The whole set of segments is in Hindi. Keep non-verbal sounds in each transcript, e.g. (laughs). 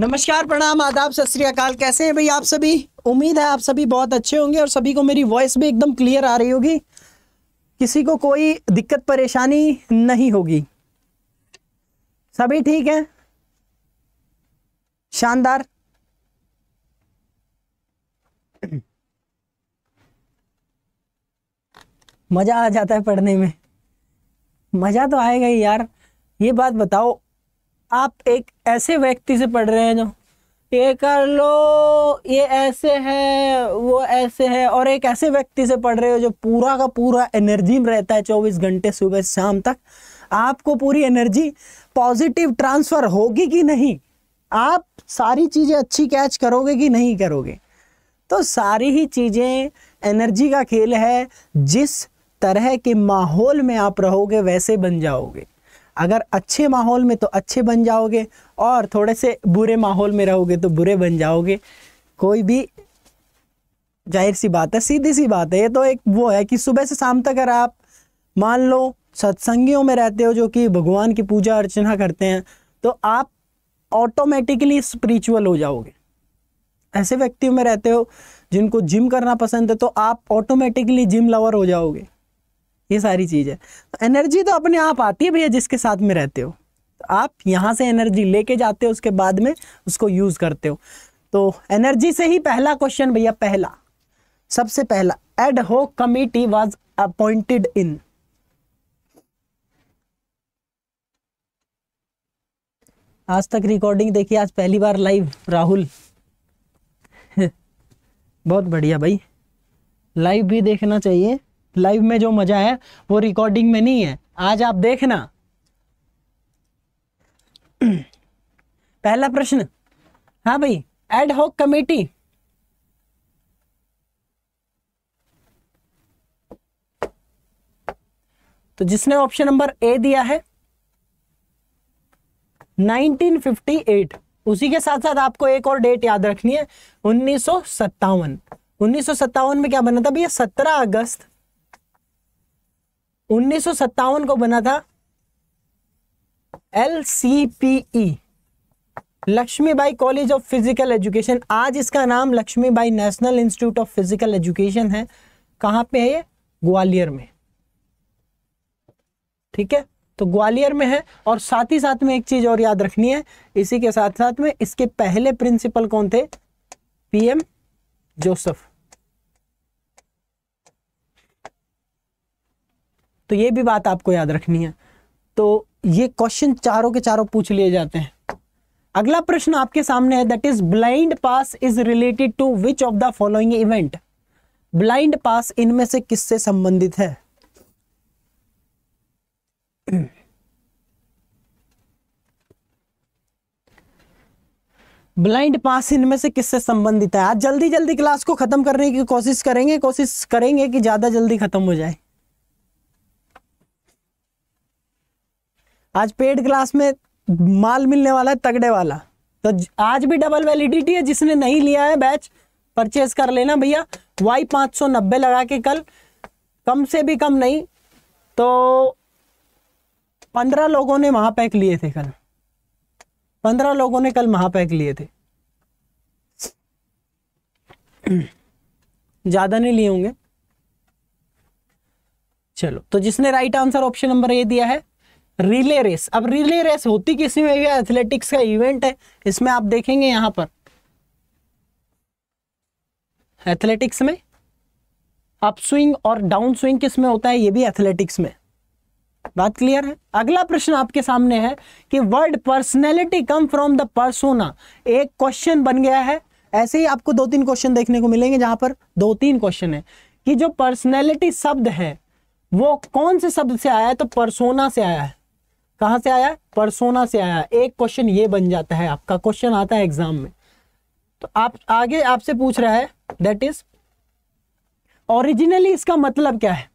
नमस्कार प्रणाम आदाब सत श्रीकाल कैसे हैं भाई आप सभी उम्मीद है आप सभी बहुत अच्छे होंगे और सभी को मेरी वॉइस भी एकदम क्लियर आ रही होगी किसी को कोई दिक्कत परेशानी नहीं होगी सभी ठीक है शानदार मज़ा आ जाता है पढ़ने में मज़ा तो आएगा ही यार ये बात बताओ आप एक ऐसे व्यक्ति से पढ़ रहे हैं जो ये कर लो ये ऐसे है वो ऐसे है और एक ऐसे व्यक्ति से पढ़ रहे हो जो पूरा का पूरा एनर्जी में रहता है चौबीस घंटे सुबह शाम तक आपको पूरी एनर्जी पॉजिटिव ट्रांसफ़र होगी कि नहीं आप सारी चीज़ें अच्छी कैच करोगे कि नहीं करोगे तो सारी ही चीज़ें एनर्जी का खेल है जिस तरह के माहौल में आप रहोगे वैसे बन जाओगे अगर अच्छे माहौल में तो अच्छे बन जाओगे और थोड़े से बुरे माहौल में रहोगे तो बुरे बन जाओगे कोई भी जाहिर सी बात है सीधी सी बात है ये तो एक वो है कि सुबह से शाम तक अगर आप मान लो सत्संगियों में रहते हो जो कि भगवान की पूजा अर्चना करते हैं तो आप ऑटोमेटिकली स्पिरिचुअल हो जाओगे ऐसे व्यक्तियों में रहते हो जिनको जिम करना पसंद है तो आप ऑटोमेटिकली जिम लवर हो जाओगे ये सारी चीज़ है तो एनर्जी तो अपने आप आती है भैया जिसके साथ में रहते हो तो आप यहाँ से एनर्जी लेके जाते हो उसके बाद में उसको यूज़ करते हो तो एनर्जी से ही पहला क्वेश्चन भैया पहला सबसे पहला एड हो कमिटी वॉज अपॉइंटेड इन आज तक रिकॉर्डिंग देखिए आज पहली बार लाइव राहुल (laughs) बहुत बढ़िया भाई लाइव भी देखना चाहिए लाइव में जो मजा है वो रिकॉर्डिंग में नहीं है आज आप देखना (clears throat) पहला प्रश्न हाँ भाई एड हॉक कमेटी तो जिसने ऑप्शन नंबर ए दिया है 1958 उसी के साथ साथ आपको एक और डेट याद रखनी है उन्नीस सौ में क्या बना था भैया 17 अगस्त उन्नीस को बना था L C P E Laxmibai college of physical education आज इसका नाम Laxmibai national institute of physical education है कहां पे है ये ग्वालियर में ठीक है तो ग्वालियर में है और साथ ही साथ में एक चीज और याद रखनी है इसी के साथ साथ में इसके पहले प्रिंसिपल कौन थे पीएम जोसेफ तो ये भी बात आपको याद रखनी है तो ये क्वेश्चन चारों के चारों पूछ लिए जाते हैं अगला प्रश्न आपके सामने है that is blind pass is related to which of the following event blind pass इनमें से किससे संबंधित है ब्लाइंड पास इनमें से किससे संबंधित है आज जल्दी जल्दी क्लास को खत्म करने की कोशिश करेंगे कोशिश करेंगे कि ज्यादा जल्दी खत्म हो जाए आज पेड क्लास में माल मिलने वाला है तगड़े वाला तो आज भी डबल वैलिडिटी है जिसने नहीं लिया है बैच परचेज कर लेना भैया वाई पाँच सौ नब्बे लगा के कल कम से भी कम नहीं तो पंद्रह लोगों ने महापैक लिए थे कल पंद्रह लोगों ने कल महापैक लिए थे ज़्यादा नहीं लिए होंगे चलो तो जिसने right answer option number A दिया है रिले रेस अब रिले रेस होती किसी में भी एथलेटिक्स का इवेंट है इसमें आप देखेंगे यहां पर एथलेटिक्स में अप स्विंग और डाउन स्विंग किस में होता है ये भी एथलेटिक्स में बात क्लियर है अगला प्रश्न आपके सामने है कि word personality come from the persona एक क्वेश्चन बन गया है ऐसे ही आपको दो तीन क्वेश्चन देखने को मिलेंगे जहां पर दो तीन क्वेश्चन है कि जो पर्सनैलिटी शब्द है वो कौन से शब्द से आया है तो परसोना से आया है कहां से आया परसोना से आया एक क्वेश्चन ये बन जाता है आपका क्वेश्चन आता है एग्जाम में तो आप आगे आपसे पूछ रहा है दैट इज ओरिजिनली इसका मतलब क्या है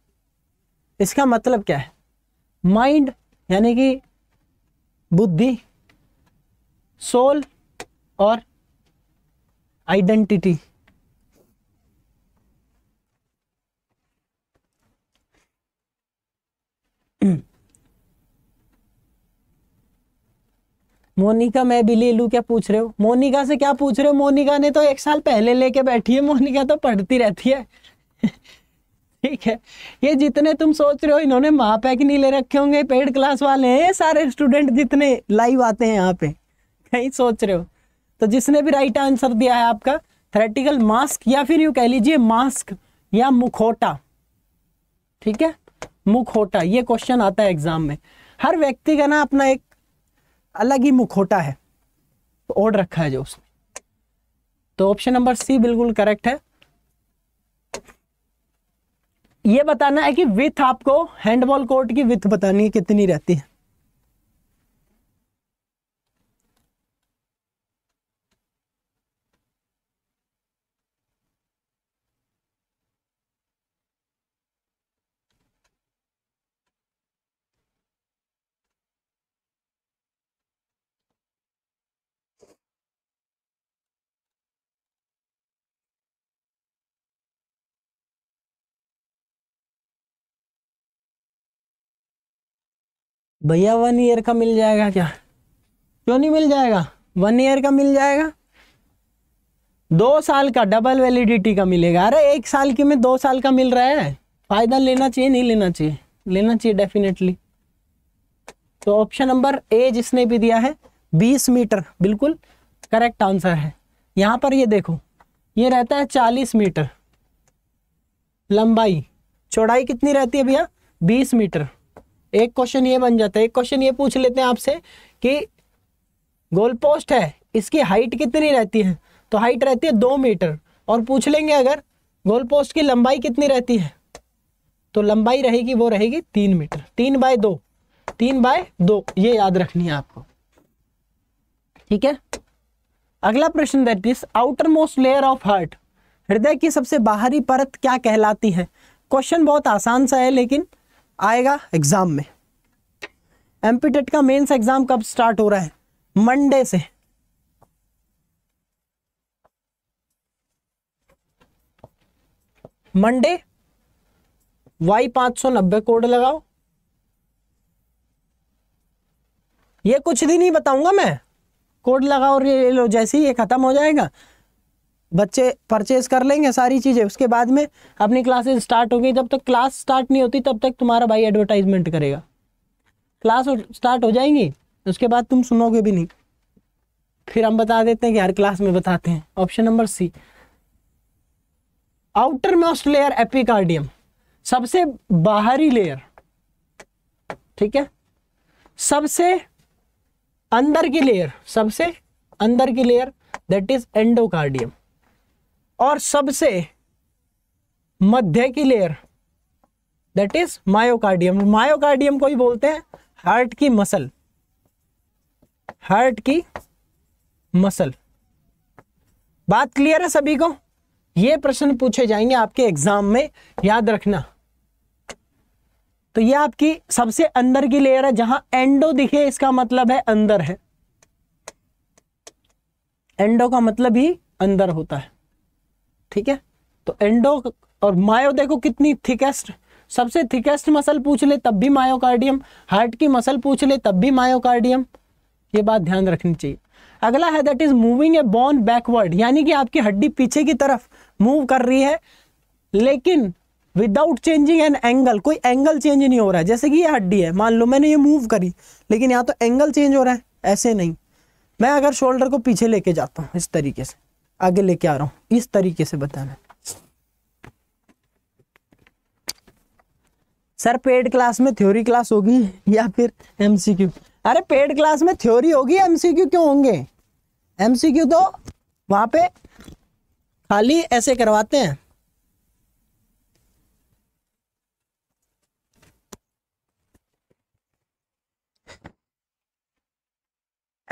इसका मतलब क्या है माइंड यानी कि बुद्धि सोल और आइडेंटिटी मोनिका मैं भी ले लू क्या पूछ रहे हो मोनिका से क्या पूछ रहे हो मोनिका ने तो एक साल पहले लेके बैठी है मोनिका तो पढ़ती रहती है (laughs) ठीक है ये जितने तुम सोच रहे हो इन्होंने पैक नहीं ले रखे होंगे पेड क्लास वाले हैं सारे स्टूडेंट जितने लाइव आते हैं यहाँ पे कहीं सोच रहे हो तो जिसने भी राइट आंसर दिया है आपका थ्रेटिकल मास्क या फिर यू कह लीजिए मास्क या मुखोटा ठीक है मुखोटा ये क्वेश्चन आता है एग्जाम में हर व्यक्ति का ना अपना एक अलग ही मुखोटा है तो ओड रखा है जो उसने तो ऑप्शन नंबर सी बिल्कुल करेक्ट है ये बताना है कि विथ आपको हैंडबॉल कोर्ट की विथ बतानी है कितनी रहती है भैया वन ईयर का मिल जाएगा क्या क्यों नहीं मिल जाएगा वन ईयर का मिल जाएगा दो साल का डबल वैलिडिटी का मिलेगा अरे एक साल की में दो साल का मिल रहा है फायदा लेना चाहिए नहीं लेना चाहिए लेना चाहिए डेफिनेटली तो ऑप्शन नंबर ए जिसने भी दिया है बीस मीटर बिल्कुल करेक्ट आंसर है यहां पर ये देखो ये रहता है चालीस मीटर लंबाई चौड़ाई कितनी रहती है भैया बीस मीटर एक क्वेश्चन ये बन जाता है एक क्वेश्चन ये पूछ लेते हैं आपसे कि गोल पोस्ट है इसकी हाइट कितनी रहती है तो हाइट रहती है दो मीटर और पूछ लेंगे अगर गोल पोस्ट की लंबाई कितनी रहती है तो लंबाई रहेगी वो रहेगी तीन मीटर तीन बाय दो तीन बाय दो ये याद रखनी है आपको ठीक है अगला प्रश्न that is outermost layer of heart हृदय की सबसे बाहरी परत क्या कहलाती है क्वेश्चन बहुत आसान सा है लेकिन आएगा एग्जाम में एमपीटेट e का मेंस एग्जाम कब स्टार्ट हो रहा है मंडे से मंडे वाई पांच सौ नब्बे कोड लगाओ ये कुछ दिन ही बताऊंगा मैं कोड लगाओ ये लो जैसे ही ये खत्म हो जाएगा बच्चे परचेज कर लेंगे सारी चीज़ें उसके बाद में अपनी क्लासेस स्टार्ट हो गई जब तक क्लास स्टार्ट नहीं होती तब तक तुम्हारा भाई एडवर्टाइजमेंट करेगा क्लास स्टार्ट हो जाएंगी उसके बाद तुम सुनोगे भी नहीं फिर हम बता देते हैं कि हर क्लास में बताते हैं option number C outermost layer epicardium सबसे बाहरी लेयर ठीक है सबसे अंदर की लेयर सबसे अंदर की लेयर दैट इज एंडोकार्डियम और सबसे मध्य की layer that is myocardium myocardium को ही बोलते हैं हार्ट की मसल हार्ट की मसल बात क्लियर है सभी को ये प्रश्न पूछे जाएंगे आपके एग्जाम में याद रखना तो ये आपकी सबसे अंदर की लेयर है जहां एंडो दिखे इसका मतलब है अंदर है एंडो का मतलब ही अंदर होता है ठीक है तो एंडो और मायो देखो कितनी थिकेस्ट सबसे थिकेस्ट मसल पूछ ले तब भी मायोकार्डियम हार्ट की मसल पूछ ले तब भी मायोकार्डियम ये बात ध्यान रखनी चाहिए अगला है that is moving a bone backward यानी कि आपकी हड्डी पीछे की तरफ मूव कर रही है लेकिन विदाउट चेंजिंग एन एंगल कोई एंगल चेंज नहीं हो रहा है जैसे कि ये हड्डी है मान लो मैंने ये मूव करी लेकिन यहाँ तो एंगल चेंज हो रहा है ऐसे नहीं मैं अगर शोल्डर को पीछे लेके जाता हूँ इस तरीके से आगे लेके आ रहा हूं इस तरीके से बताना सर पेड क्लास में थ्योरी क्लास होगी या फिर एमसीक्यू अरे पेड क्लास में थ्योरी होगी एमसीक्यू क्यों होंगे एमसीक्यू तो वहां पे खाली ऐसे करवाते हैं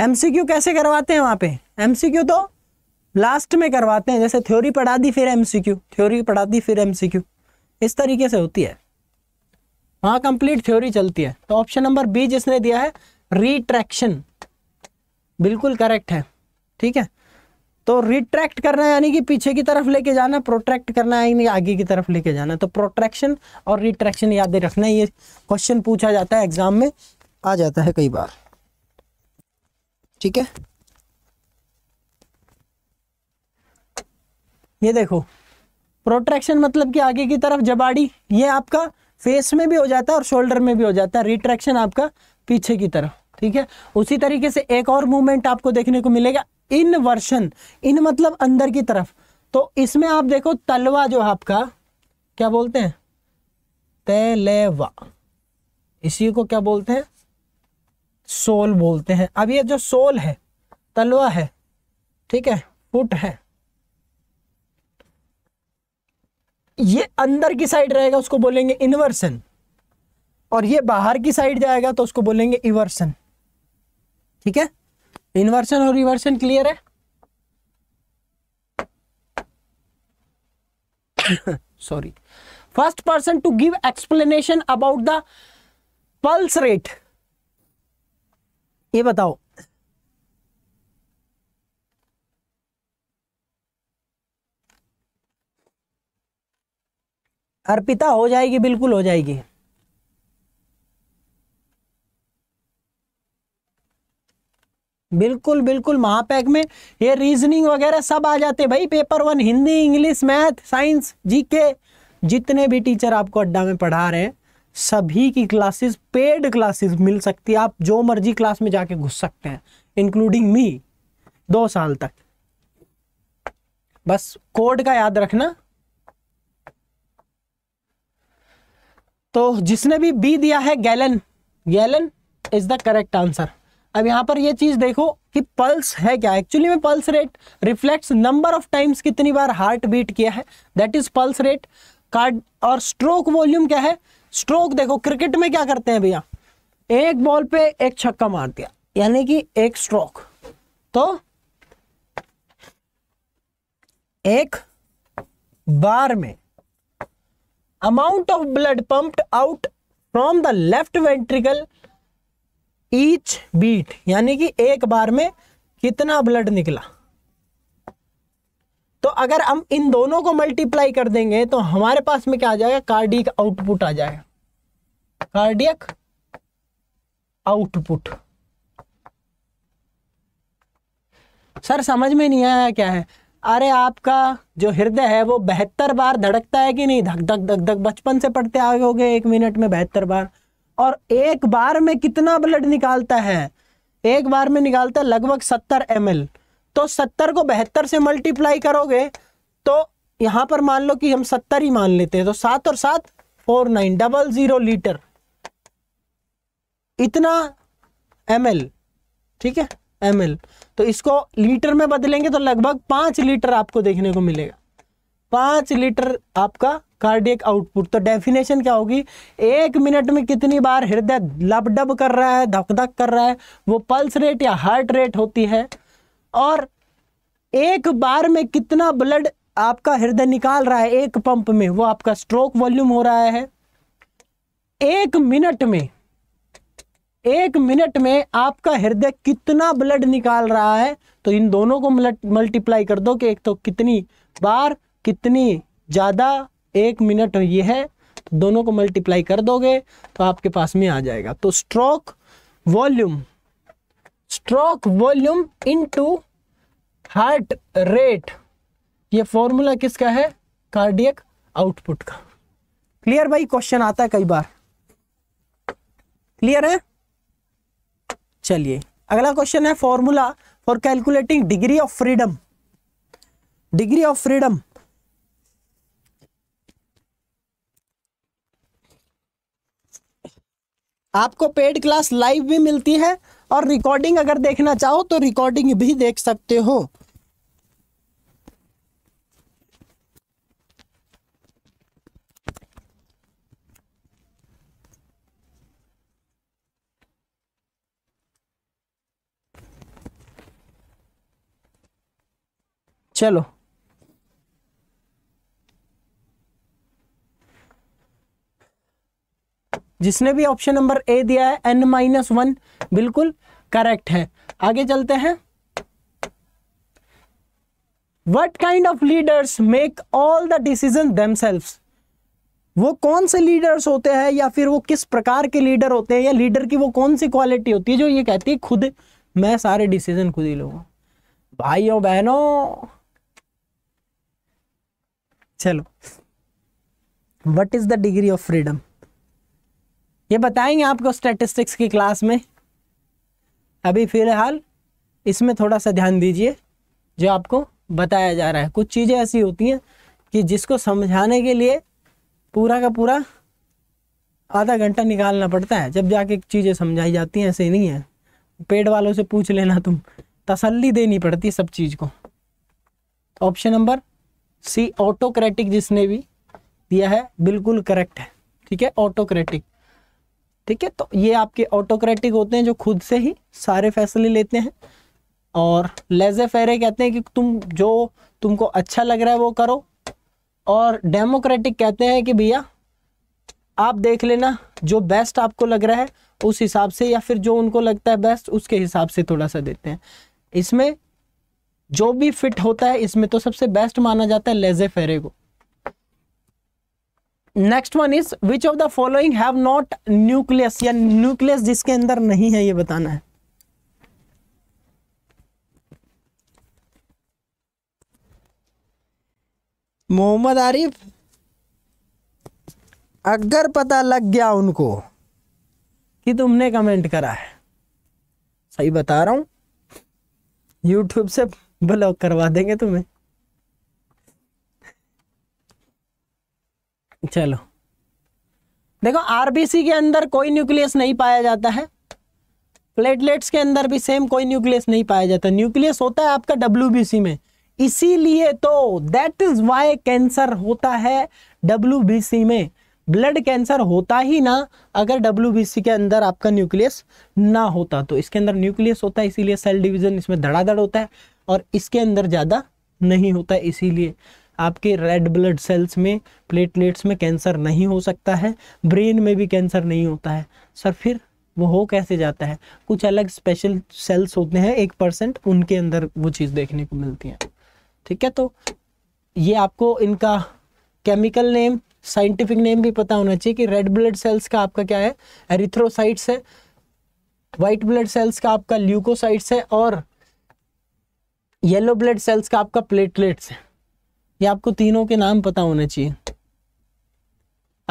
एमसीक्यू कैसे करवाते हैं वहां पे एमसीक्यू तो लास्ट में करवाते हैं जैसे थ्योरी पढ़ा दी फिर एमसीक्यू थ्योरी पढ़ा दी फिर एमसीक्यू इस तरीके से होती है हाँ कंप्लीट थ्योरी चलती है तो ऑप्शन नंबर बी जिसने दिया है रिट्रैक्शन बिल्कुल करेक्ट है ठीक है तो रिट्रैक्ट करना यानी कि पीछे की तरफ लेके जाना प्रोट्रैक्ट करना यानी आगे की तरफ लेके जाना तो प्रोट्रैक्शन और रिट्रैक्शन याद रखना ये क्वेश्चन पूछा जाता है एग्जाम में आ जाता है कई बार ठीक है ये देखो प्रोट्रैक्शन मतलब कि आगे की तरफ जबाड़ी ये आपका फेस में भी हो जाता है और शोल्डर में भी हो जाता है रिट्रैक्शन आपका पीछे की तरफ ठीक है उसी तरीके से एक और मूवमेंट आपको देखने को मिलेगा इन वर्षन इन मतलब अंदर की तरफ तो इसमें आप देखो तलवा जो आपका क्या बोलते हैं तेलेवा इसी को क्या बोलते हैं सोल बोलते हैं अब ये जो सोल है तलवा है ठीक है फुट है ये अंदर की साइड रहेगा उसको बोलेंगे इन्वर्सन और ये बाहर की साइड जाएगा तो उसको बोलेंगे इवर्सन ठीक है इन्वर्सन और रिवर्सन क्लियर है sorry first person to give explanation about the pulse rate ये बताओ अर्पिता हो जाएगी बिल्कुल हो जाएगी बिल्कुल बिल्कुल महापैक में ये रीजनिंग वगैरह सब आ जाते भाई paper one Hindi English math science GK जितने भी टीचर आपको अड्डा में पढ़ा रहे हैं सभी की क्लासेस पेड क्लासेस मिल सकती है आप जो मर्जी क्लास में जाके घुस सकते हैं इंक्लूडिंग मी दो साल तक बस कोड का याद रखना तो जिसने भी बी दिया है gallon gallon is the correct answer अब यहां पर यह चीज देखो कि पल्स है क्या एक्चुअली में pulse rate reflect number of times कितनी बार हार्ट बीट किया है that is pulse rate card और स्ट्रोक वॉल्यूम क्या है स्ट्रोक देखो क्रिकेट में क्या करते हैं भैया एक बॉल पे एक छक्का मार दिया यानी कि एक स्ट्रोक तो एक बार में amount of blood pumped out from the left ventricle each beat यानी कि एक बार में कितना ब्लड निकला तो अगर हम इन दोनों को मल्टीप्लाई कर देंगे तो हमारे पास में क्या आ जाएगा कार्डियक आउटपुट आ जाएगा कार्डियक आउटपुट सर समझ में नहीं आया क्या है अरे आपका जो हृदय है वो बहत्तर बार धड़कता है कि नहीं धक धक धक धक बचपन से पढ़ते आगे हो गए एक मिनट में बहत्तर बार और एक बार में कितना ब्लड निकालता है एक बार में निकालता है लगभग सत्तर एम तो सत्तर को बहत्तर से मल्टीप्लाई करोगे तो यहाँ पर मान लो कि हम सत्तर ही मान लेते हैं तो सात और सात four nine double zero litre इतना एम ठीक है एम तो इसको लीटर में बदलेंगे तो लगभग पांच लीटर आपको देखने को मिलेगा पांच लीटर आपका कार्डियक आउटपुट तो डेफिनेशन क्या होगी एक मिनट में कितनी बार हृदय लबडब कर रहा है धक धक कर रहा है वो पल्स रेट या हार्ट रेट होती है और एक बार में कितना ब्लड आपका हृदय निकाल रहा है एक पंप में वो आपका स्ट्रोक वॉल्यूम हो रहा है एक मिनट में एक मिनट में आपका हृदय कितना ब्लड निकाल रहा है तो इन दोनों को मल्टीप्लाई कर दो कि एक तो कितनी बार कितनी ज़्यादा एक मिनट ये है तो दोनों को मल्टीप्लाई कर दोगे तो आपके पास में आ जाएगा तो stroke volume stroke volume into heart rate ये फॉर्मूला किसका है कार्डियक आउटपुट का क्लियर भाई क्वेश्चन आता है कई बार क्लियर है चलिए अगला क्वेश्चन है formula for calculating degree of freedom degree of freedom आपको पेड क्लास लाइव भी मिलती है और रिकॉर्डिंग अगर देखना चाहो तो रिकॉर्डिंग भी देख सकते हो चलो जिसने भी ऑप्शन नंबर ए दिया है एन माइनस वन बिल्कुल करेक्ट है आगे चलते हैं what kind of leaders make all the decision self वो कौन से लीडर्स होते हैं या फिर वो किस प्रकार के लीडर होते हैं या लीडर की वो कौन सी क्वालिटी होती है जो ये कहती है खुद मैं सारे डिसीजन खुद ही भाई भाइयों बहनों चलो what is the degree of freedom ये बताएंगे आपको स्टेटिस्टिक्स की क्लास में अभी फिलहाल इसमें थोड़ा सा ध्यान दीजिए जो आपको बताया जा रहा है कुछ चीज़ें ऐसी होती हैं कि जिसको समझाने के लिए पूरा का पूरा आधा घंटा निकालना पड़ता है जब जाके चीज़ें समझाई जाती हैं ऐसे नहीं है पेड़ वालों से पूछ लेना तुम तसल्ली देनी पड़ती सब चीज़ को ऑप्शन नंबर सी ऑटोक्रेटिक जिसने भी दिया है बिल्कुल करेक्ट है ठीक है ऑटोक्रेटिक ठीक है तो ये आपके ऑटोक्रेटिक होते हैं जो खुद से ही सारे फैसले लेते हैं और लेजे फेरे कहते हैं कि तुम जो तुमको अच्छा लग रहा है वो करो और डेमोक्रेटिक कहते हैं कि भैया आप देख लेना जो बेस्ट आपको लग रहा है उस हिसाब से या फिर जो उनको लगता है बेस्ट उसके हिसाब से थोड़ा सा देते हैं इसमें जो भी फिट होता है इसमें तो सबसे बेस्ट माना जाता है लेजे फेरे को next one is which of the following have not nucleus या न्यूक्लियस जिसके अंदर नहीं है ये बताना है मोहम्मद आरिफ अगर पता लग गया उनको कि तुमने कमेंट करा है सही बता रहा हूं यूट्यूब से ब्लॉक करवा देंगे तुम्हें चलो देखो आरबीसी के अंदर कोई न्यूक्लियस नहीं पाया जाता है प्लेटलेट्स के अंदर भी सेम कोई न्यूक्लियस नहीं पाया जाता न्यूक्लियस होता है आपका डब्ल्यूबीसी में इसीलिए तो दैट इज वाई कैंसर होता है डब्ल्यूबीसी में ब्लड कैंसर होता ही ना अगर डब्ल्यूबीसी के अंदर आपका न्यूक्लियस ना होता तो इसके अंदर न्यूक्लियस होता है इसीलिए सेल डिवीजन इसमें धड़ाधड़ होता है और इसके अंदर ज़्यादा नहीं होता इसीलिए आपके रेड ब्लड सेल्स में प्लेटलेट्स में कैंसर नहीं हो सकता है ब्रेन में भी कैंसर नहीं होता है सर फिर वो हो कैसे जाता है कुछ अलग स्पेशल सेल्स होते हैं एक परसेंट उनके अंदर वो चीज़ देखने को मिलती है ठीक है तो ये आपको इनका केमिकल नेम साइंटिफिक नेम भी पता होना चाहिए कि रेड ब्लड सेल्स का आपका क्या है एरिथ्रोसाइट्स है वाइट ब्लड सेल्स का आपका ल्यूकोसाइट्स है और येलो ब्लड सेल्स का आपका प्लेटलेट्स है ये आपको तीनों के नाम पता होने चाहिए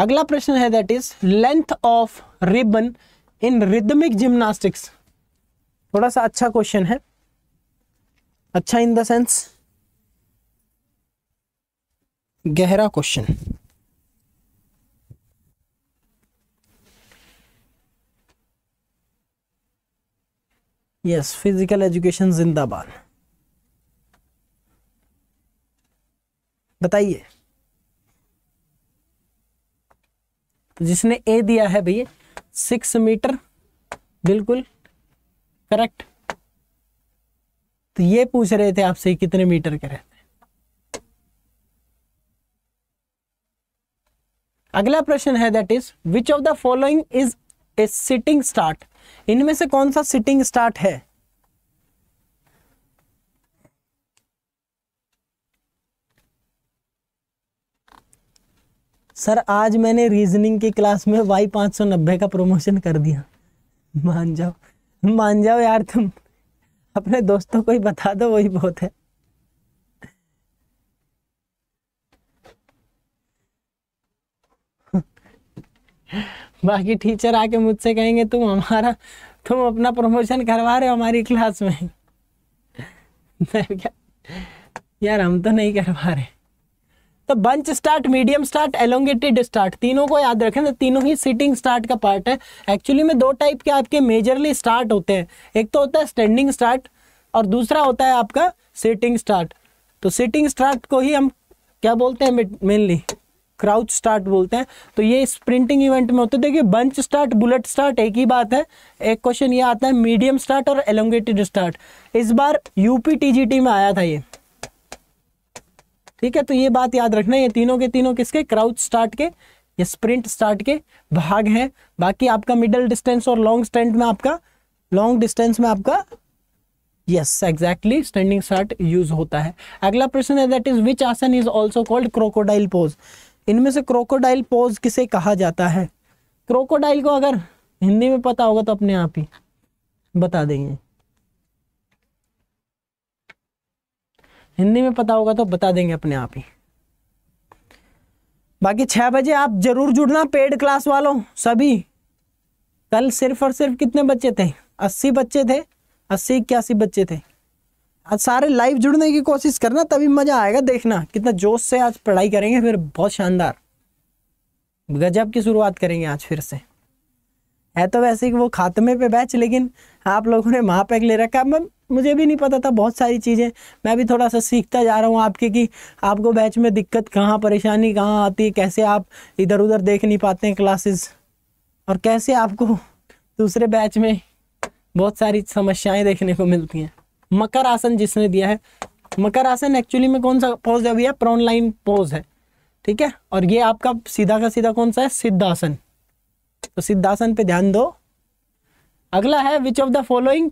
अगला प्रश्न है that is length of ribbon in rhythmic gymnastics थोड़ा सा अच्छा क्वेश्चन है अच्छा इन द सेंस गहरा क्वेश्चन यस फिजिकल एजुकेशन जिंदाबाद बताइए जिसने ए दिया है भैया सिक्स मीटर बिल्कुल करेक्ट तो ये पूछ रहे थे आपसे कितने मीटर के रहते अगला प्रश्न है that is which of the following is a sitting start इनमें से कौन सा सिटिंग स्टार्ट है सर आज मैंने रीजनिंग की क्लास में वाई पाँच सौ नब्बे का प्रमोशन कर दिया मान जाओ मान जाओ यार तुम अपने दोस्तों को ही बता दो वही बहुत है बाकी टीचर आके मुझसे कहेंगे तुम हमारा तुम अपना प्रमोशन करवा रहे हो हमारी क्लास में क्या यार हम तो नहीं करवा रहे तो bunch start medium start elongated start तीनों को याद रखें तो तीनों ही सिटिंग स्टार्ट का पार्ट है एक्चुअली में दो टाइप के आपके मेजरली स्टार्ट होते हैं एक तो होता है स्टैंडिंग स्टार्ट और दूसरा होता है आपका सिटिंग स्टार्ट तो सिटिंग स्टार्ट को ही हम क्या बोलते हैं मेनली क्राउच स्टार्ट बोलते हैं तो ये स्प्रिंटिंग इवेंट में होते हैं देखिए बंच स्टार्ट बुलेट स्टार्ट एक ही बात है एक क्वेश्चन ये आता है मीडियम स्टार्ट और एलोंगेटेड स्टार्ट इस बार यूपी टीजीटी में आया था ये ठीक है तो ये बात याद रखना ये तीनों के तीनों किसके क्राउच स्टार्ट के ये स्प्रिंट स्टार्ट के भाग हैं बाकी आपका मिडल डिस्टेंस और लॉन्ग स्टैंड में आपका लॉन्ग डिस्टेंस में आपका yes exactly standing start use होता है अगला प्रश्न है दैट इज विच आसन is also called crocodile pose इनमें से क्रोकोडाइल पोज किसे कहा जाता है क्रोकोडाइल को अगर हिंदी में पता होगा तो अपने आप ही बता देंगे हिंदी में पता होगा तो बता देंगे अपने आप ही बाकी छह बजे आप जरूर जुड़ना पेड क्लास वालों सभी कल सिर्फ और सिर्फ कितने बच्चे थे अस्सी बच्चे थे अस्सी इक्यासी बच्चे थे आज सारे लाइव जुड़ने की कोशिश करना तभी मज़ा आएगा देखना कितना जोश से आज पढ़ाई करेंगे फिर बहुत शानदार गजब की शुरुआत करेंगे आज फिर से है तो वैसे कि वो खात्मे पे बैच लेकिन आप लोगों ने महापैक ले रखा है मैं मुझे भी नहीं पता था बहुत सारी चीज़ें मैं भी थोड़ा सा सीखता जा रहा हूँ आपके कि आपको बैच में दिक्कत कहाँ परेशानी कहाँ आती है कैसे आप इधर उधर देख नहीं पाते हैं क्लासेस और कैसे आपको दूसरे बैच में बहुत सारी समस्याएं देखने को मिलती हैं मकर आसन जिसने दिया है मकर आसन एक्चुअली में कौन सा पोज है भैया प्रोन पोज है ठीक है और ये आपका सीधा का सीधा कौन सा है सिद्धासन तो सिद्धासन पे ध्यान दो अगला है which of the following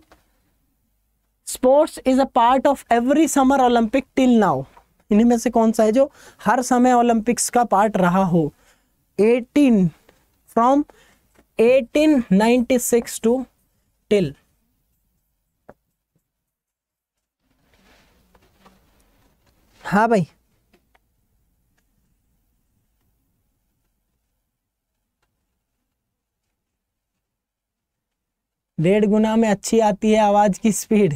sports is a part of every summer Olympic till now इन्हीं में से कौन सा है जो हर समय ओलंपिक्स का पार्ट रहा हो 18 फ्रॉम 1896 टू टिल हाँ भाई डेढ़ गुना में अच्छी आती है आवाज की स्पीड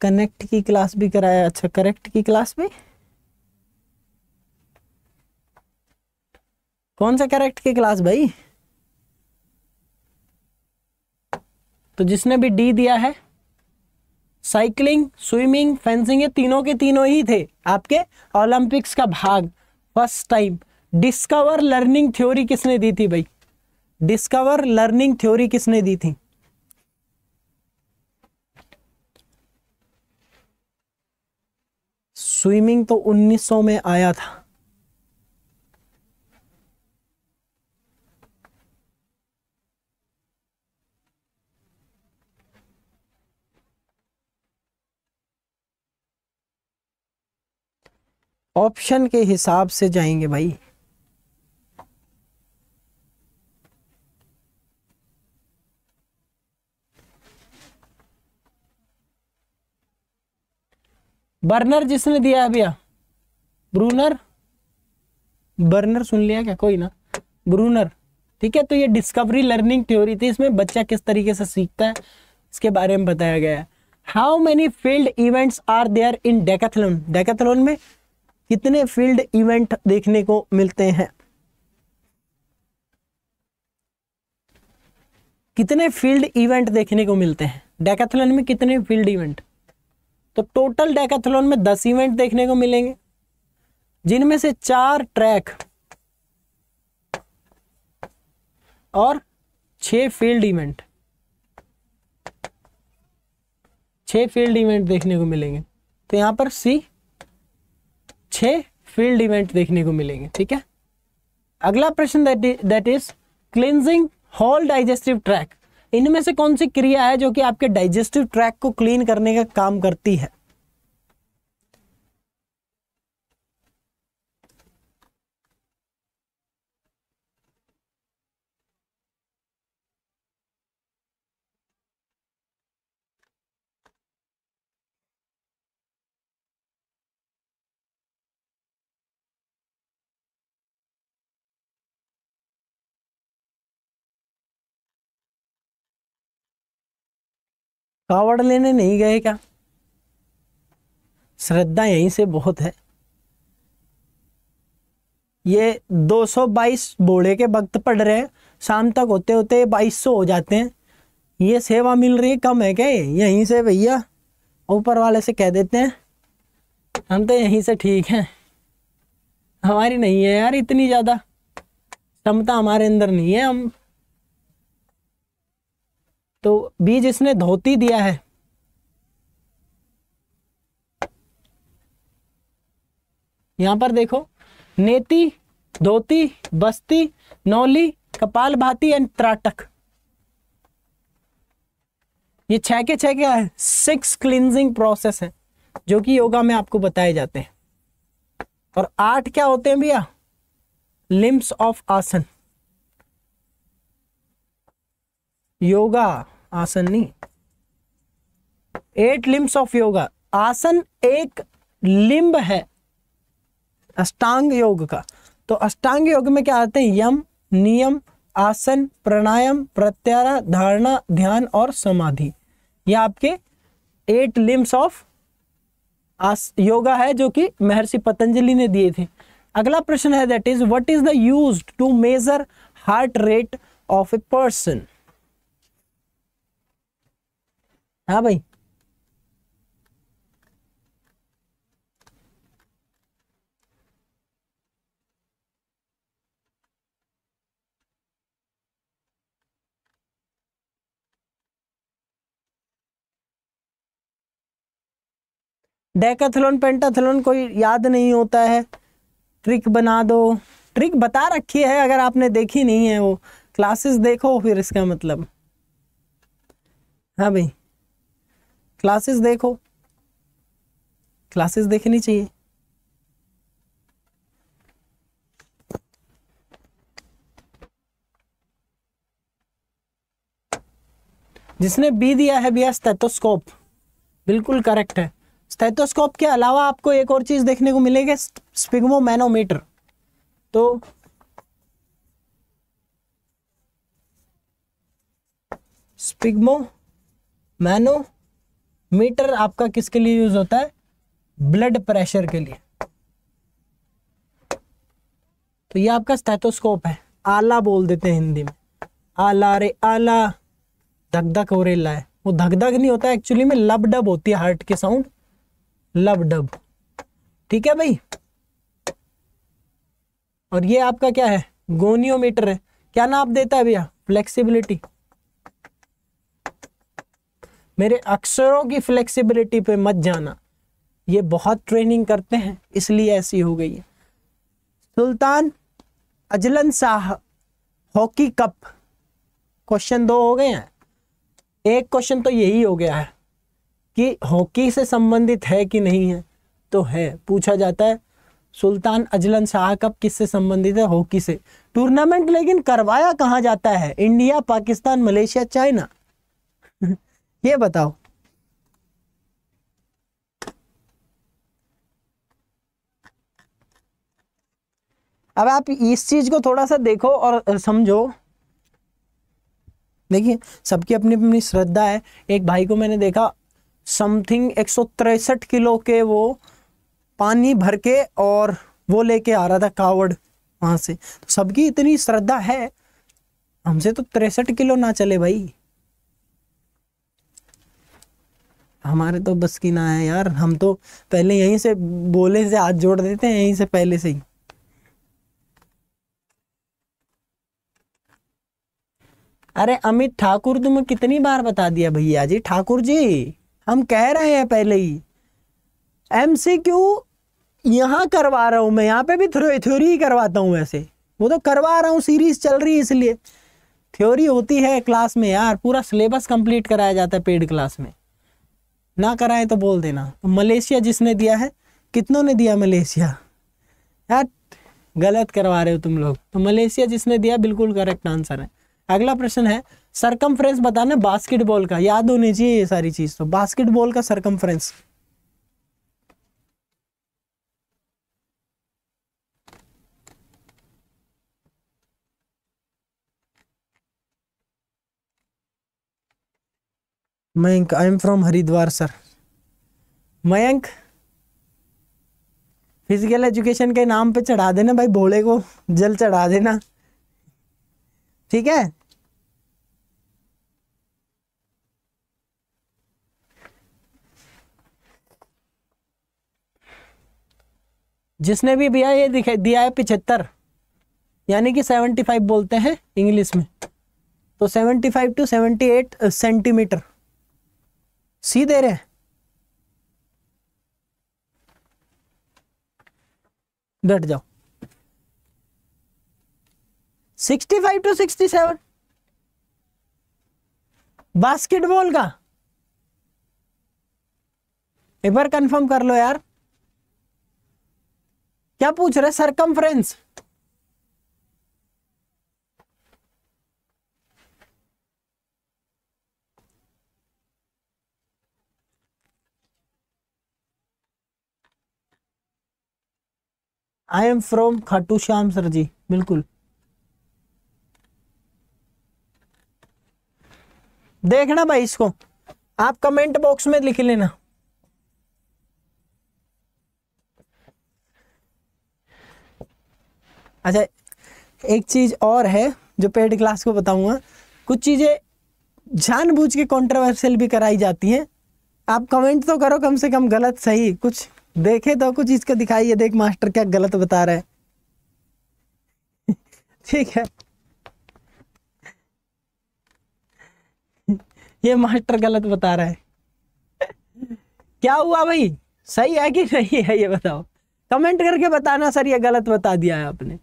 कनेक्ट की क्लास भी कराया अच्छा करेक्ट की क्लास भी कौन सा करेक्ट की क्लास भाई तो जिसने भी डी दिया है साइकिलिंग स्विमिंग फेंसिंग ये तीनों के तीनों ही थे आपके ओलंपिक्स का भाग first time discover learning theory किसने दी थी भाई डिस्कवर लर्निंग थ्योरी किसने दी थी स्विमिंग तो 1900 में आया था ऑप्शन के हिसाब से जाएंगे भाई बर्नर जिसने दिया है भैया ब्रूनर बर्नर सुन लिया क्या कोई ना ब्रूनर ठीक है तो ये डिस्कवरी लर्निंग थ्योरी थी इसमें बच्चा किस तरीके से सीखता है इसके बारे में बताया गया है how many field events are there in decathlon decathlon में कितने फील्ड इवेंट देखने को मिलते हैं कितने फील्ड इवेंट देखने को मिलते हैं डेकेथलोन में कितने फील्ड इवेंट तो टोटल डेकाथलॉन में दस इवेंट देखने को मिलेंगे जिनमें से चार ट्रैक और छह फील्ड इवेंट छह फील्ड इवेंट देखने को मिलेंगे तो यहां पर सी छह फील्ड इवेंट देखने को मिलेंगे ठीक है अगला प्रश्न that is cleansing whole digestive track इनमें से कौन सी क्रिया है जो कि आपके डाइजेस्टिव ट्रैक को क्लीन करने का काम करती है कावड़ लेने नहीं गए क्या श्रद्धा यहीं से बहुत है ये 222 बोड़े के वक्त पढ़ रहे हैं शाम तक होते होते 2200 हो जाते हैं ये सेवा मिल रही है कम है क्या यहीं से भैया ऊपर वाले से कह देते हैं हम तो यहीं से ठीक हैं हमारी नहीं है यार इतनी ज़्यादा क्षमता हमारे अंदर नहीं है हम तो बीज इसने धोती दिया है यहां पर देखो नेति धोती बस्ती नौली कपाल भाती एंड त्राटक ये छह के छह क्या है सिक्स क्लिनजिंग प्रोसेस है जो कि योगा में आपको बताए जाते हैं और आठ क्या होते हैं भैया लिम्स ऑफ आसन योगा आसन नहीं एट लिम्स ऑफ योगा आसन एक लिंब है अष्टांग योग का तो अष्टांग योग में क्या आते हैं यम नियम आसन प्राणायाम प्रत्यारा धारणा ध्यान और समाधि ये आपके एट लिम्स ऑफ योगा है जो कि महर्षि पतंजलि ने दिए थे अगला प्रश्न है that is what is the use to measure heart rate of a person हाँ भाई डेकाथलोन पेंटाथलोन कोई याद नहीं होता है ट्रिक बना दो ट्रिक बता रखी है अगर आपने देखी नहीं है वो क्लासेस देखो फिर इसका मतलब हाँ भाई क्लासेस देखो क्लासेस देखनी चाहिए जिसने बी दिया है भैया स्टेथोस्कोप बिल्कुल करेक्ट है स्टेथोस्कोप के अलावा आपको एक और चीज देखने को मिलेगी स्पिग्मोमैनोमीटर तो स्पिग्मो मैनो मीटर आपका किसके लिए यूज होता है ब्लड प्रेशर के लिए तो ये आपका स्टेथोस्कोप है आला बोल देते हैं हिंदी में आला रे आला धक धक हो रे है वो धक धक नहीं होता एक्चुअली में लब डब होती है हार्ट के साउंड लब डब ठीक है भाई और ये आपका क्या है गोनियोमीटर है क्या नाप देता है भैया फ्लेक्सिबिलिटी मेरे अक्षरों की फ्लेक्सिबिलिटी पे मत जाना ये बहुत ट्रेनिंग करते हैं इसलिए ऐसी हो गई है Sultan Azlan Shah hockey cup question दो हो गए हैं एक क्वेश्चन तो यही हो गया है कि हॉकी से संबंधित है कि नहीं है तो है पूछा जाता है सुल्तान अजलन शाह कप किससे संबंधित है हॉकी से टूर्नामेंट लेकिन करवाया कहाँ जाता है इंडिया पाकिस्तान मलेशिया चाइना ये बताओ अब आप इस चीज को थोड़ा सा देखो और समझो देखिए सबकी अपनी अपनी श्रद्धा है एक भाई को मैंने देखा समथिंग एक किलो के वो पानी भर के और वो लेके आ रहा था कावड़ वहां से तो सबकी इतनी श्रद्धा है हमसे तो तिरसठ किलो ना चले भाई हमारे तो बस की ना है यार हम तो पहले यहीं से बोले से हाथ जोड़ देते हैं यहीं से पहले से ही अरे अमित ठाकुर तुम्हें कितनी बार बता दिया भैया जी ठाकुर जी हम कह रहे हैं पहले ही एम सी क्यू यहाँ करवा रहा हूँ मैं यहाँ पे भी थ्योरी ही करवाता हूँ वैसे वो तो करवा रहा हूँ सीरीज चल रही है इसलिए थ्योरी होती है क्लास में यार पूरा सिलेबस कंप्लीट कराया जाता है पेड क्लास में ना कराएं तो बोल देना तो मलेशिया जिसने दिया है कितनों ने दिया मलेशिया यार गलत करवा रहे हो तुम लोग तो मलेशिया जिसने दिया बिल्कुल करेक्ट आंसर है अगला प्रश्न है सरकम बताना बास्केटबॉल का याद होनी चाहिए ये सारी चीज़ तो बास्केटबॉल का सरकम Mayank I am from Haridwar sir Mayank physical education के नाम पे चढ़ा देना भाई भोले को जल चढ़ा देना ठीक है जिसने भी भैया ये दिखाई दिया है पिछहत्तर यानी कि सेवेंटी फाइव बोलते हैं इंग्लिश में तो seventy five to seventy eight centimetre uh, C दे रहे हैं डट जाओ 65 टू 67 बास्केटबॉल का एक बार कंफर्म कर लो यार क्या पूछ रहे सरकम friends I am from Khatu Shyam sir ji बिल्कुल देखना भाई इसको आप कमेंट बॉक्स में लिख लेना अच्छा एक चीज और है जो पेड क्लास को बताऊंगा कुछ चीजें जानबूझ के कॉन्ट्रोवर्शियल भी कराई जाती हैं आप कमेंट तो करो कम से कम गलत सही कुछ देखे तो कुछ इसको दिखाइए देख मास्टर क्या गलत बता रहा है (laughs) ठीक है (laughs) ये मास्टर गलत बता रहा है (laughs) क्या हुआ भाई सही है कि नहीं है ये बताओ कमेंट करके बताना सर ये गलत बता दिया है आपने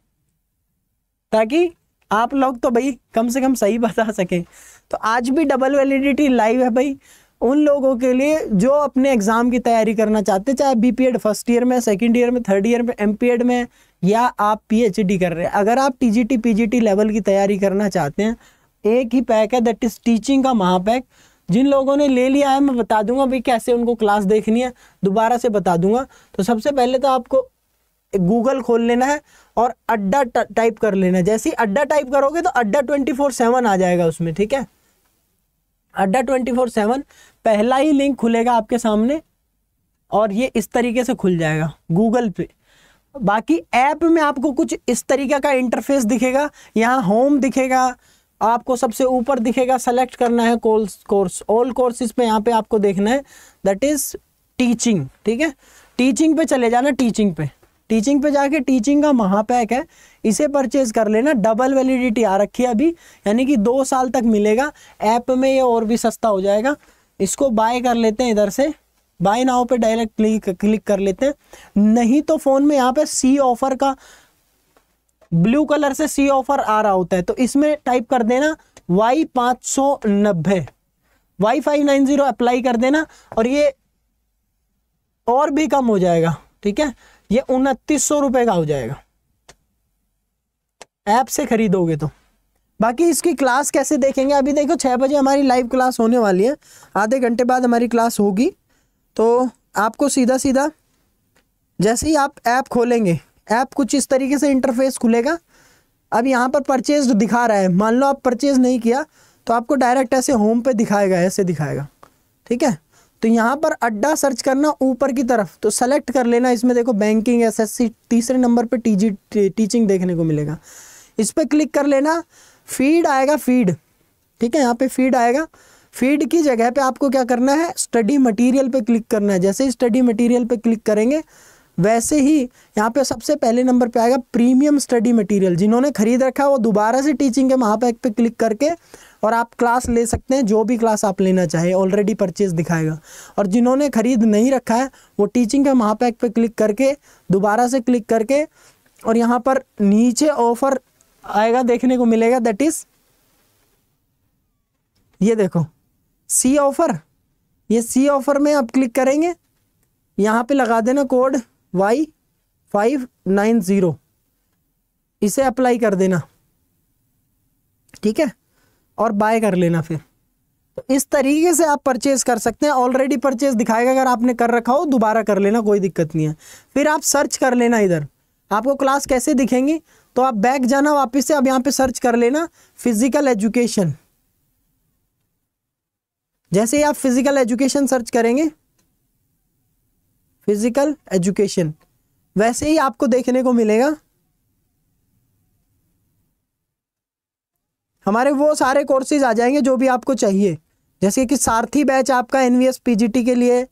ताकि आप लोग तो भाई कम से कम सही बता सके तो आज भी डबल वैलिडिटी लाइव है भाई उन लोगों के लिए जो अपने एग्ज़ाम की तैयारी करना चाहते हैं चाहे B P Ed first year में सेकेंड ईयर में थर्ड ईयर में एम पी एड में या आप पी एच डी कर रहे हैं अगर आप T G T P G T level की तैयारी करना चाहते हैं एक ही पैक है दैट इज़ टीचिंग का महापैक जिन लोगों ने ले लिया है मैं बता दूंगा भाई कैसे उनको क्लास देखनी है दोबारा से बता दूंगा तो सबसे पहले तो आपको गूगल खोल लेना है और अड्डा टाइप कर लेना है जैसे ही अड्डा टाइप करोगे तो अड्डा ट्वेंटी फोर सेवन आ जाएगा उसमें ठीक है अड्डा ट्वेंटी फोर सेवन पहला ही लिंक खुलेगा आपके सामने और ये इस तरीके से खुल जाएगा गूगल पे बाकी ऐप में आपको कुछ इस तरीके का इंटरफेस दिखेगा यहाँ होम दिखेगा आपको सबसे ऊपर दिखेगा सेलेक्ट करना है कोर्स कोर्स ऑल कोर्सेज पे यहाँ पे आपको देखना है दैट इज़ टीचिंग ठीक है टीचिंग पे चले जाना टीचिंग पे टीचिंग पे जाके टीचिंग का महापैक है इसे परचेज कर लेना डबल वैलिडिटी आ रखी है अभी यानी कि दो साल तक मिलेगा ऐप में ये और भी सस्ता हो जाएगा इसको बाय कर लेते हैं इधर से बाय नाव पे डायरेक्ट क्लिक क्लिक कर लेते हैं नहीं तो फ़ोन में यहाँ पे सी ऑफर का ब्लू कलर से सी ऑफर आ रहा होता है तो इसमें टाइप कर देना वाई पाँच Y five nine zero apply कर देना और ये और भी कम हो जाएगा ठीक है ये उनतीस सौ रुपए का हो जाएगा ऐप से खरीदोगे तो बाकी इसकी क्लास कैसे देखेंगे अभी देखो छः बजे हमारी लाइव क्लास होने वाली है आधे घंटे बाद हमारी क्लास होगी तो आपको सीधा सीधा जैसे ही आप ऐप खोलेंगे ऐप कुछ इस तरीके से इंटरफेस खुलेगा अब यहाँ पर परचेज दिखा रहा है मान लो आप परचेज नहीं किया तो आपको डायरेक्ट ऐसे होम पे दिखाएगा ऐसे दिखाएगा ठीक है तो यहाँ पर अड्डा सर्च करना ऊपर की तरफ तो सेलेक्ट कर लेना इसमें देखो बैंकिंग एसएससी तीसरे नंबर पे टीजी टीचिंग देखने को मिलेगा इस पर क्लिक कर लेना फीड आएगा फीड ठीक है यहाँ पे फीड आएगा फीड की जगह पे आपको क्या करना है स्टडी मटेरियल पे क्लिक करना है जैसे ही स्टडी मटेरियल पे क्लिक करेंगे वैसे ही यहाँ पे सबसे पहले नंबर पे आएगा प्रीमियम स्टडी मटेरियल जिन्होंने खरीद रखा है वो दोबारा से टीचिंग के महापैक पे क्लिक करके और आप क्लास ले सकते हैं जो भी क्लास आप लेना चाहें ऑलरेडी परचेज दिखाएगा और जिन्होंने खरीद नहीं रखा है वो टीचिंग के महापैक पे क्लिक करके दोबारा से क्लिक करके और यहाँ पर नीचे ऑफर आएगा देखने को मिलेगा दैट इज़ ये देखो सी ऑफर ये सी ऑफर में आप क्लिक करेंगे यहाँ पे लगा देना code Y five nine zero इसे अप्लाई कर देना ठीक है और बाय कर लेना फिर तो इस तरीके से आप परचेज कर सकते हैं ऑलरेडी परचेज दिखाएगा अगर आपने कर रखा हो दोबारा कर लेना कोई दिक्कत नहीं है फिर आप सर्च कर लेना इधर आपको क्लास कैसे दिखेंगी तो आप बैक जाना वापिस से अब यहाँ पे सर्च कर लेना फिजिकल एजुकेशन जैसे ही आप फिजिकल एजुकेशन सर्च करेंगे फिजिकल एजुकेशन वैसे ही आपको देखने को मिलेगा हमारे वो सारे कोर्सेज आ जाएंगे जो भी आपको चाहिए जैसे कि सारथी बैच आपका एन वी के लिए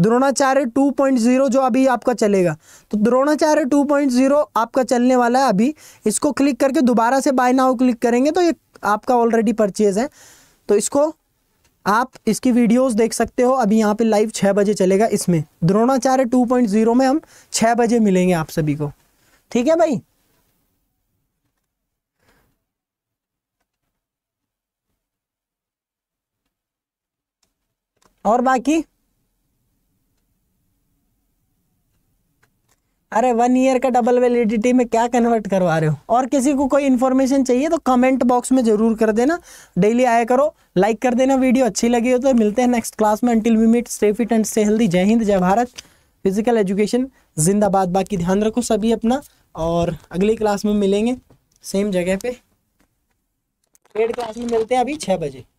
द्रोणाचार्य 2.0 जो अभी आपका चलेगा तो द्रोणाचार्य 2.0 आपका चलने वाला है अभी इसको क्लिक करके दोबारा से बाय नाउ क्लिक करेंगे तो ये आपका ऑलरेडी परचेज है तो इसको आप इसकी वीडियोस देख सकते हो अभी यहाँ पे लाइव छः बजे चलेगा इसमें द्रोणाचार्य 2.0 में हम छः बजे मिलेंगे आप सभी को ठीक है भाई और बाकी अरे वन ईयर का डबल वैलिडिटी में क्या कन्वर्ट करवा रहे हो और किसी को कोई इन्फॉर्मेशन चाहिए तो कमेंट बॉक्स में जरूर कर देना डेली आया करो लाइक कर देना वीडियो अच्छी लगी हो तो मिलते हैं नेक्स्ट क्लास में until we meet stay fit and stay healthy जय हिंद जय भारत फिजिकल एजुकेशन जिंदाबाद बाकी ध्यान रखो सभी अपना और अगली क्लास में मिलेंगे सेम जगह पे पेड क्लास में मिलते हैं अभी छः बजे